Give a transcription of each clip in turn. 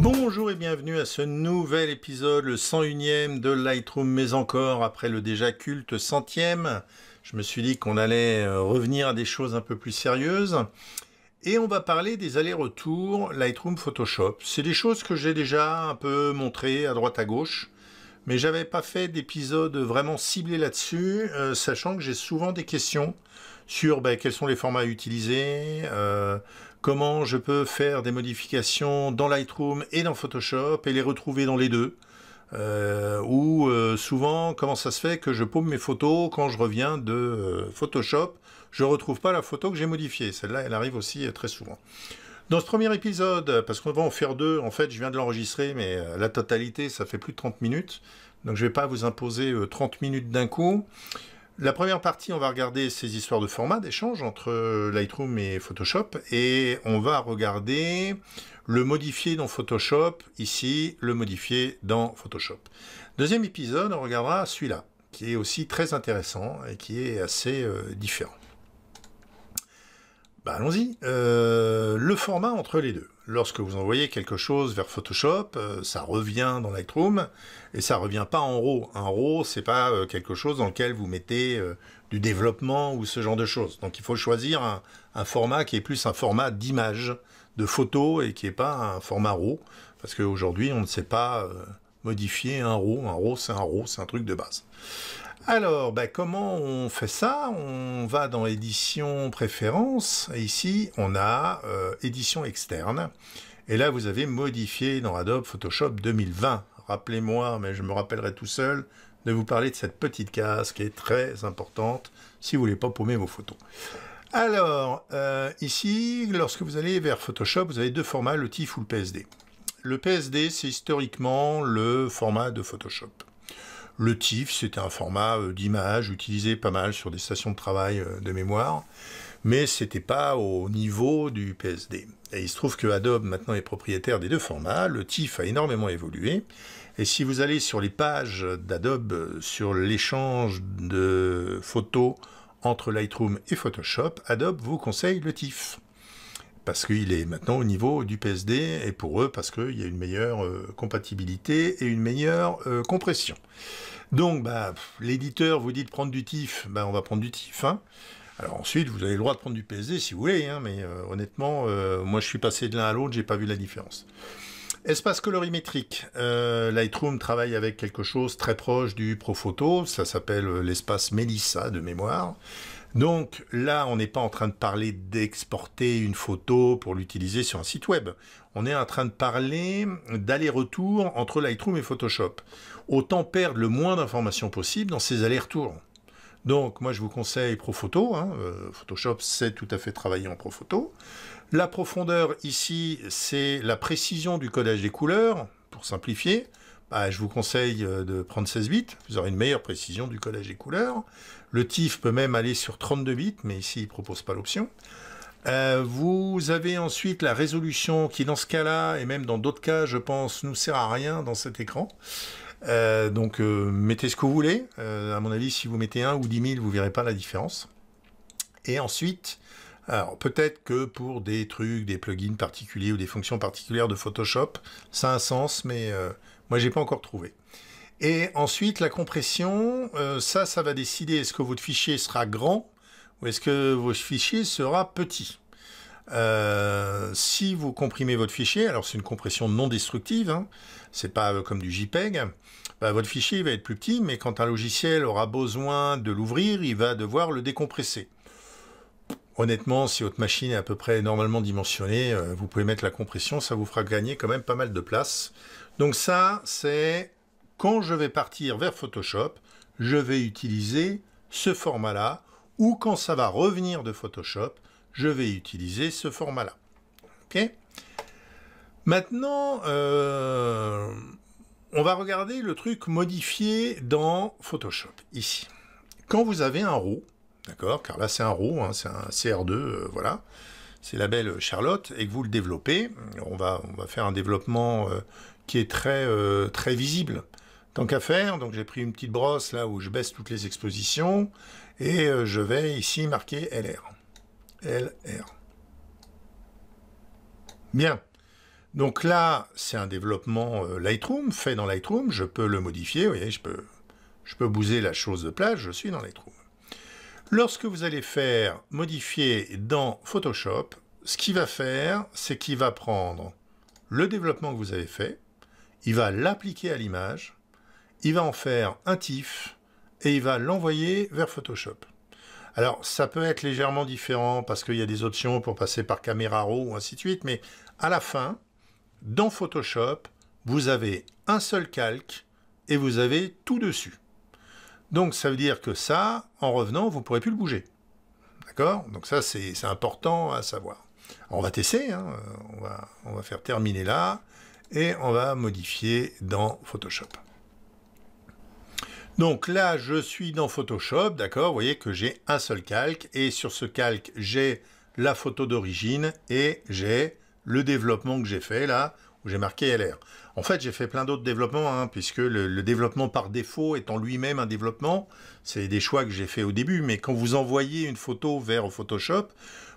Bonjour et bienvenue à ce nouvel épisode, le 101 ème de Lightroom, mais encore après le déjà culte centième. Je me suis dit qu'on allait euh, revenir à des choses un peu plus sérieuses. Et on va parler des allers-retours Lightroom Photoshop. C'est des choses que j'ai déjà un peu montrées à droite à gauche mais j'avais pas fait d'épisode vraiment ciblé là-dessus, euh, sachant que j'ai souvent des questions sur bah, quels sont les formats à utiliser, euh, comment je peux faire des modifications dans Lightroom et dans Photoshop et les retrouver dans les deux. Euh, ou souvent comment ça se fait que je paume mes photos quand je reviens de Photoshop, je ne retrouve pas la photo que j'ai modifiée. Celle-là, elle arrive aussi très souvent. Dans ce premier épisode, parce qu'on va en faire deux, en fait, je viens de l'enregistrer, mais euh, la totalité, ça fait plus de 30 minutes. Donc je ne vais pas vous imposer 30 euh, minutes d'un coup. La première partie, on va regarder ces histoires de format d'échange entre euh, Lightroom et Photoshop et on va regarder le modifier dans Photoshop, ici, le modifier dans Photoshop. Deuxième épisode, on regardera celui-là, qui est aussi très intéressant et qui est assez différent. Bah, allons-y. Euh, le format entre les deux. Lorsque vous envoyez quelque chose vers Photoshop, euh, ça revient dans Lightroom et ça revient pas en RAW. Un RAW, c'est pas euh, quelque chose dans lequel vous mettez du développement ou ce genre de choses. Donc il faut choisir un, un format qui est plus un format d'image, de photo et qui est pas un format RAW parce qu'aujourd'hui on ne sait pas modifier un RAW. Un RAW, c'est un RAW, c'est un truc de base. Alors, ben, comment on fait ça On va dans édition Préférences. ici, on a euh, édition externe. Et là, vous avez modifié dans Adobe Photoshop 2020. Rappelez-moi, mais je me rappellerai tout seul, de vous parler de cette petite case qui est très importante si vous voulez pas paumer vos photos. Alors, euh, ici, lorsque vous allez vers Photoshop, vous avez deux formats, le TIFF ou le PSD. Le PSD, c'est historiquement le format de Photoshop. Le TIFF, c'était un format euh, d'image utilisé pas mal sur des stations de travail euh, de mémoire, mais ce n'était pas au niveau du PSD. Et il se trouve que Adobe maintenant est propriétaire des deux formats. Le TIFF a énormément évolué. Et si vous allez sur les pages d'Adobe euh, sur l'échange de photos entre Lightroom et Photoshop, Adobe vous conseille le TIFF parce qu'il est maintenant au niveau du PSD, et pour eux, parce qu'il y a une meilleure euh, compatibilité et une meilleure euh, compression. Donc, bah, l'éditeur vous dit de prendre du TIFF, bah, on va prendre du TIFF. Hein. Alors ensuite, vous avez le droit de prendre du PSD si vous voulez, hein, mais euh, honnêtement, moi je suis passé de l'un à l'autre, j'ai pas vu la différence. Espace colorimétrique. Lightroom travaille avec quelque chose très proche du Prophoto, Ça s'appelle l'espace Melissa de mémoire. Donc là, on n'est pas en train de parler d'exporter une photo pour l'utiliser sur un site web. On est en train de parler d'aller-retour entre Lightroom et Photoshop. Autant perdre le moins d'informations possible dans ces allers-retours. Donc moi je vous conseille Pro Photo, hein. euh, Photoshop sait tout à fait travailler en Photo. La profondeur ici c'est la précision du codage des couleurs, pour simplifier. Bah, je vous conseille euh, de prendre 16 bits, vous aurez une meilleure précision du collage et couleurs. Le TIFF peut même aller sur 32 bits, mais ici, il ne propose pas l'option. Euh, vous avez ensuite la résolution qui, dans ce cas-là, et même dans d'autres cas, je pense, nous sert à rien dans cet écran. Euh, donc, mettez ce que vous voulez. à mon avis, si vous mettez 1 ou 10 000, vous ne verrez pas la différence. Et ensuite, alors peut-être que pour des trucs, des plugins particuliers ou des fonctions particulières de Photoshop, ça a un sens, mais moi, j'ai pas encore trouvé. Et ensuite, la compression, euh, ça, ça va décider est-ce que votre fichier sera grand ou est-ce que votre fichier sera petit. Euh, si vous comprimez votre fichier, alors c'est une compression non destructive, hein, c'est pas euh, comme du JPEG, bah, votre fichier va être plus petit, mais quand un logiciel aura besoin de l'ouvrir, il va devoir le décompresser. Honnêtement, si votre machine est à peu près normalement dimensionnée, euh, vous pouvez mettre la compression, ça vous fera gagner quand même pas mal de place. Donc ça, c'est quand je vais partir vers Photoshop, je vais utiliser ce format-là, ou quand ça va revenir de Photoshop, je vais utiliser ce format-là. OK Maintenant, euh, on va regarder le truc modifié dans Photoshop, ici. Quand vous avez un roue, d'accord Car là, c'est un RAW, hein, c'est un CR2, euh, voilà. C'est la belle Charlotte, et que vous le développez. On va, on va faire un développement euh, qui est très, euh, très visible. Tant qu'à faire, donc j'ai pris une petite brosse là où je baisse toutes les expositions, et je vais ici marquer LR. LR. Bien. Donc là, c'est un développement Lightroom, fait dans Lightroom. Je peux le modifier, vous voyez, je peux, je peux bouser la chose de plage, je suis dans Lightroom. Lorsque vous allez faire modifier dans Photoshop, ce qu'il va faire, c'est qu'il va prendre le développement que vous avez fait, il va l'appliquer à l'image, il va en faire un TIFF et il va l'envoyer vers Photoshop. Alors, ça peut être légèrement différent parce qu'il y a des options pour passer par Camera Raw ou ainsi de suite, mais à la fin, dans Photoshop, vous avez un seul calque et vous avez tout dessus. Donc ça veut dire que ça, en revenant, vous ne pourrez plus le bouger. D'accord Donc ça, c'est important à savoir. on va tester, hein. euh, on, va, on va faire terminer là, et on va modifier dans Photoshop. Donc là, je suis dans Photoshop, d'accord Vous voyez que j'ai un seul calque, et sur ce calque, j'ai la photo d'origine, et j'ai le développement que j'ai fait là, où j'ai marqué LR. En fait, j'ai fait plein d'autres développements, hein, puisque le, développement par défaut étant lui-même un développement, c'est des choix que j'ai fait au début, mais quand vous envoyez une photo vers Photoshop,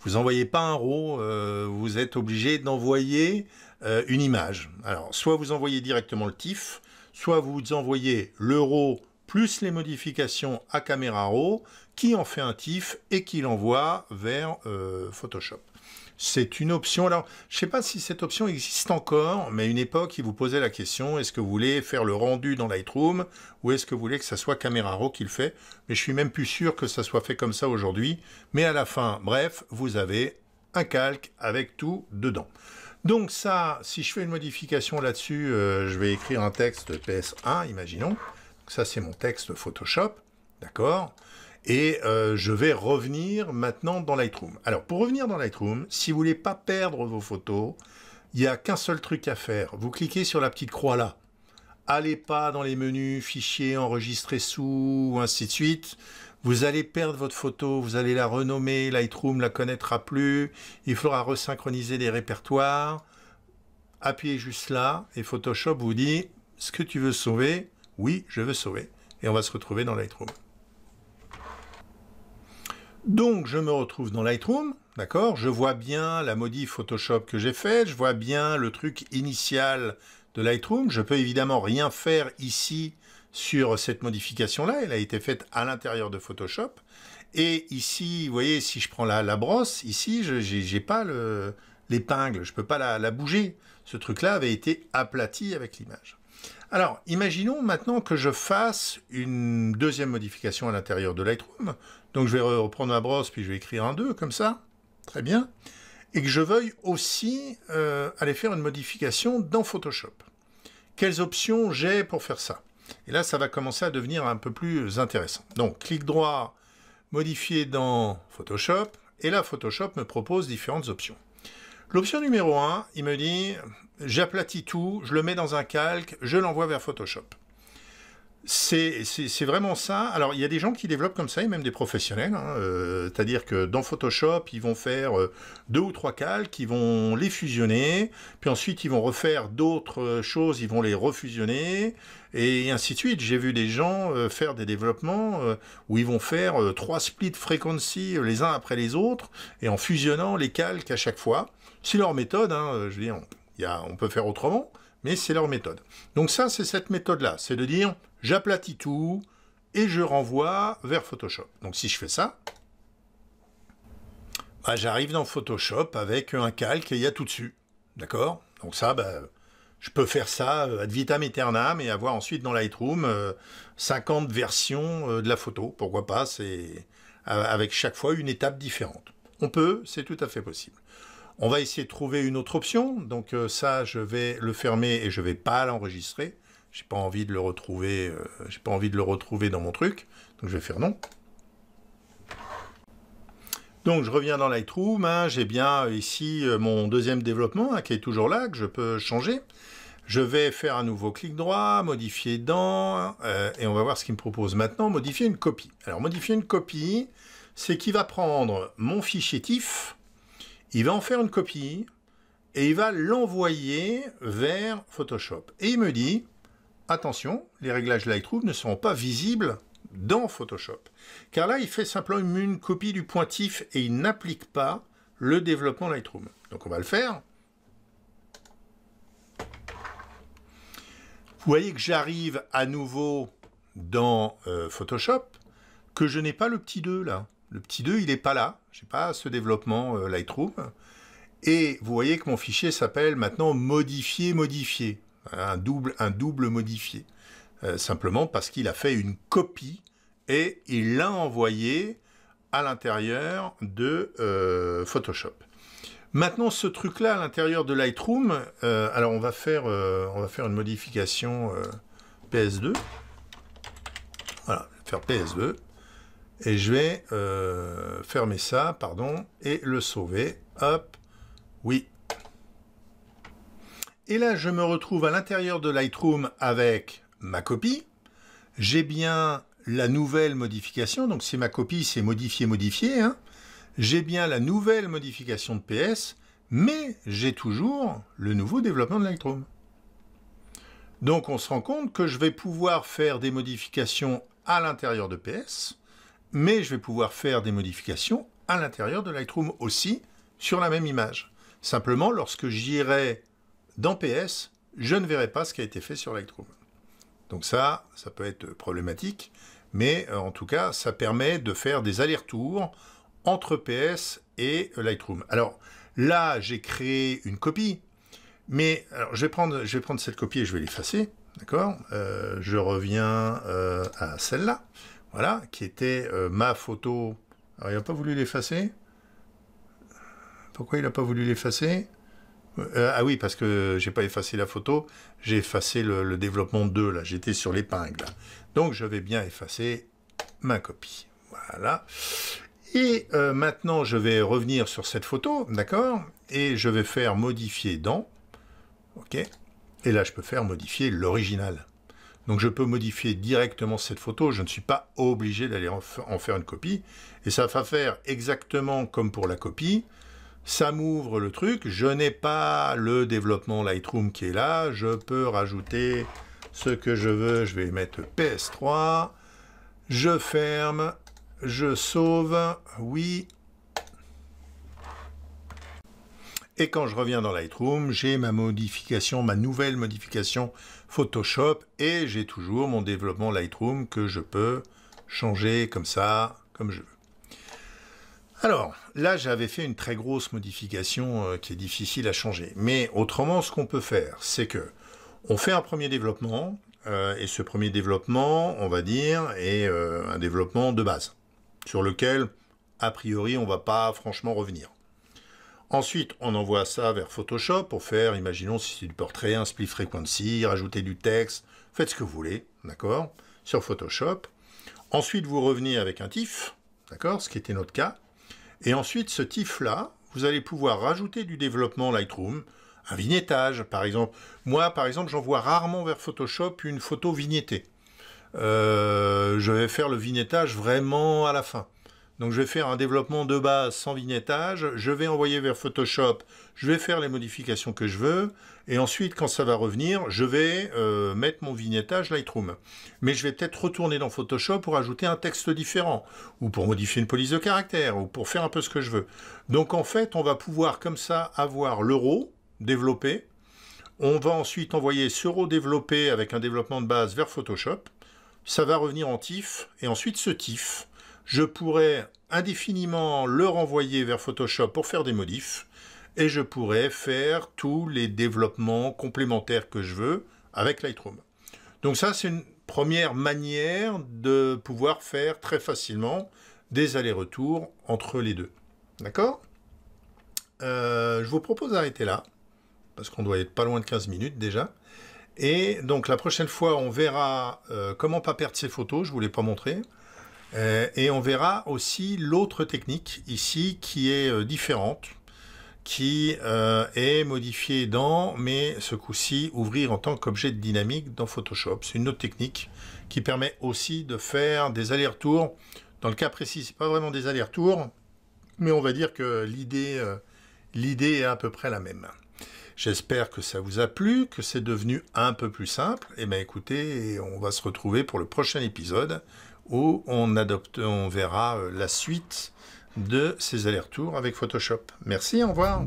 vous n'envoyez pas un RAW, euh, vous êtes obligé d'envoyer euh, une image. Alors, soit vous envoyez directement le TIFF, soit vous envoyez le RAW plus les modifications à caméra RAW, qui en fait un TIFF et qui l'envoie vers euh, Photoshop. C'est une option. Alors, je ne sais pas si cette option existe encore, mais à une époque, ils vous posait la question, est-ce que vous voulez faire le rendu dans Lightroom ou est-ce que vous voulez que ça soit Camera Raw qui le fait Mais je suis même plus sûr que ça soit fait comme ça aujourd'hui. Mais à la fin, bref, vous avez un calque avec tout dedans. Donc ça, si je fais une modification là-dessus, euh, je vais écrire un texte PS1, imaginons. Ça, c'est mon texte Photoshop, d'accord et euh, je vais revenir maintenant dans Lightroom. Alors pour revenir dans Lightroom, si vous voulez pas perdre vos photos, il n'y a qu'un seul truc à faire. Vous cliquez sur la petite croix là. Allez pas dans les menus fichiers, enregistrer sous, ou ainsi de suite. Vous allez perdre votre photo, vous allez la renommer, Lightroom la connaîtra plus, il faudra resynchroniser les répertoires. Appuyez juste là et Photoshop vous dit ce que tu veux sauver. Oui, je veux sauver. Et on va se retrouver dans Lightroom. Donc je me retrouve dans Lightroom, d'accord Je vois bien la modif Photoshop que j'ai faite, je vois bien le truc initial de Lightroom. Je peux évidemment rien faire ici sur cette modification-là, elle a été faite à l'intérieur de Photoshop. Et ici, vous voyez, si je prends la, brosse, ici, je n'ai pas l'épingle, je ne peux pas la bouger. Ce truc-là avait été aplati avec l'image. Alors, imaginons maintenant que je fasse une deuxième modification à l'intérieur de Lightroom. Donc, je vais reprendre ma brosse, puis je vais écrire un 2, comme ça. Très bien. Et que je veuille aussi euh, aller faire une modification dans Photoshop. Quelles options j'ai pour faire ça Et là, ça va commencer à devenir un peu plus intéressant. Donc, clic droit, modifier dans Photoshop. Et là, Photoshop me propose différentes options. L'option numéro 1, il me dit, j'aplatis tout, je le mets dans un calque, je l'envoie vers Photoshop. C'est vraiment ça. Alors, il y a des gens qui développent comme ça, et même des professionnels. Hein, euh, c'est-à-dire que dans Photoshop, ils vont faire euh, deux ou trois calques, ils vont les fusionner, puis ensuite ils vont refaire d'autres euh, choses, ils vont les refusionner, et ainsi de suite. J'ai vu des gens faire des développements où ils vont faire trois splits frequency les uns après les autres, et en fusionnant les calques à chaque fois. C'est leur méthode, hein, je veux dire, on peut faire autrement, mais c'est leur méthode. Donc ça, c'est cette méthode-là, c'est de dire j'aplatis tout et je renvoie vers Photoshop. Donc si je fais ça, bah, j'arrive dans Photoshop avec un calque et il y a tout dessus. D'accord Donc ça, bah, je peux faire ça euh, ad vitam aeternam et avoir ensuite dans Lightroom 50 euh, versions euh, de la photo. Pourquoi pas C'est avec chaque fois une étape différente. On peut, c'est tout à fait possible. On va essayer de trouver une autre option. Donc ça, je vais le fermer et je ne vais pas l'enregistrer j'ai pas envie de le retrouver, euh, j'ai pas envie de le retrouver dans mon truc, donc je vais faire non. Donc je reviens dans Lightroom, hein, j'ai bien euh, ici euh, mon deuxième développement hein, qui est toujours là, que je peux changer. Je vais faire un nouveau clic droit, modifier dans, et on va voir ce qu'il me propose maintenant, modifier une copie. Alors modifier une copie, c'est qu'il va prendre mon fichier TIFF, il va en faire une copie, et il va l'envoyer vers Photoshop. Et il me dit, attention, les réglages Lightroom ne seront pas visibles dans Photoshop. Car là, il fait simplement une copie du pointif et il n'applique pas le développement Lightroom. Donc on va le faire. Vous voyez que j'arrive à nouveau dans euh, Photoshop, que je n'ai pas le petit 2 là. Le petit 2, il n'est pas là. Je n'ai pas ce développement euh, Lightroom. Et vous voyez que mon fichier s'appelle maintenant modifier, modifier un double, un double modifié, euh, simplement parce qu'il a fait une copie et il l'a envoyé à l'intérieur de euh, Photoshop. Maintenant, ce truc-là à l'intérieur de Lightroom, euh, alors on va faire, on va faire une modification PS2. Voilà, faire PS2 et je vais fermer ça, pardon, et le sauver. Hop, oui, et là, je me retrouve à l'intérieur de Lightroom avec ma copie. J'ai bien la nouvelle modification, donc c'est ma copie, c'est modifié, modifié. Hein. J'ai bien la nouvelle modification de PS, mais j'ai toujours le nouveau développement de Lightroom. Donc on se rend compte que je vais pouvoir faire des modifications à l'intérieur de PS, mais je vais pouvoir faire des modifications à l'intérieur de Lightroom aussi sur la même image. Simplement, lorsque j'irai dans PS, je ne verrai pas ce qui a été fait sur Lightroom. Donc ça, ça peut être problématique, mais euh, en tout cas, ça permet de faire des allers-retours entre PS et Lightroom. Alors là, j'ai créé une copie, mais alors, je, vais prendre, cette copie et je vais l'effacer. D'accord euh, Je reviens euh, à celle-là, voilà, qui était ma photo. Alors, il n'a pas voulu l'effacer. Pourquoi il n'a pas voulu l'effacer euh, ah oui, parce que j'ai pas effacé la photo, j'ai effacé le, développement 2, là, j'étais sur l'épingle. Donc je vais bien effacer ma copie. Voilà. Et euh, maintenant, je vais revenir sur cette photo, d'accord Et je vais faire modifier dans, ok Et là, je peux faire modifier l'original. Donc je peux modifier directement cette photo, je ne suis pas obligé d'aller en faire une copie. Et ça va faire exactement comme pour la copie, ça m'ouvre le truc, je n'ai pas le développement Lightroom qui est là, je peux rajouter ce que je veux, je vais mettre PS3, je ferme, je sauve, oui. Et quand je reviens dans Lightroom, j'ai ma modification, ma nouvelle modification Photoshop et j'ai toujours mon développement Lightroom que je peux changer comme ça, comme je veux. Alors, là, j'avais fait une très grosse modification euh, qui est difficile à changer. Mais autrement, ce qu'on peut faire, c'est que on fait un premier développement, euh, et ce premier développement, on va dire, est euh, un développement de base, sur lequel, a priori, on ne va pas franchement revenir. Ensuite, on envoie ça vers Photoshop pour faire, imaginons si c'est du portrait, un split frequency, rajouter du texte, faites ce que vous voulez, d'accord, sur Photoshop. Ensuite, vous revenez avec un TIFF, d'accord, ce qui était notre cas. Et ensuite, ce TIFF-là, vous allez pouvoir rajouter du développement Lightroom, un vignettage par exemple. Moi, par exemple, j'envoie rarement vers Photoshop une photo vignettée. Euh, je vais faire le vignettage vraiment à la fin. Donc je vais faire un développement de base sans vignettage, je vais envoyer vers Photoshop, je vais faire les modifications que je veux, et ensuite quand ça va revenir, je vais euh, mettre mon vignettage Lightroom. Mais je vais peut-être retourner dans Photoshop pour ajouter un texte différent, ou pour modifier une police de caractère, ou pour faire un peu ce que je veux. Donc en fait, on va pouvoir comme ça avoir l'euro développé, on va ensuite envoyer ce RAW développé avec un développement de base vers Photoshop, ça va revenir en TIFF, et ensuite ce TIFF je pourrais indéfiniment le renvoyer vers Photoshop pour faire des modifs, et je pourrais faire tous les développements complémentaires que je veux avec Lightroom. Donc ça, c'est une première manière de pouvoir faire très facilement des allers-retours entre les deux. D'accord euh, Je vous propose d'arrêter là, parce qu'on doit être pas loin de 15 minutes déjà. Et donc la prochaine fois, on verra euh, comment pas perdre ses photos, je ne vous l'ai pas montré. Euh, et on verra aussi l'autre technique ici qui est euh, différente, qui euh, est modifiée dans, mais ce coup-ci, ouvrir en tant qu'objet de dynamique dans Photoshop. C'est une autre technique qui permet aussi de faire des allers-retours. Dans le cas précis, n'est pas vraiment des allers-retours, mais on va dire que l'idée est à peu près la même. J'espère que ça vous a plu, que c'est devenu un peu plus simple. Et eh bien écoutez, on va se retrouver pour le prochain épisode où on, adopte, on verra euh, la suite de ces allers-retours avec Photoshop. Merci, au revoir.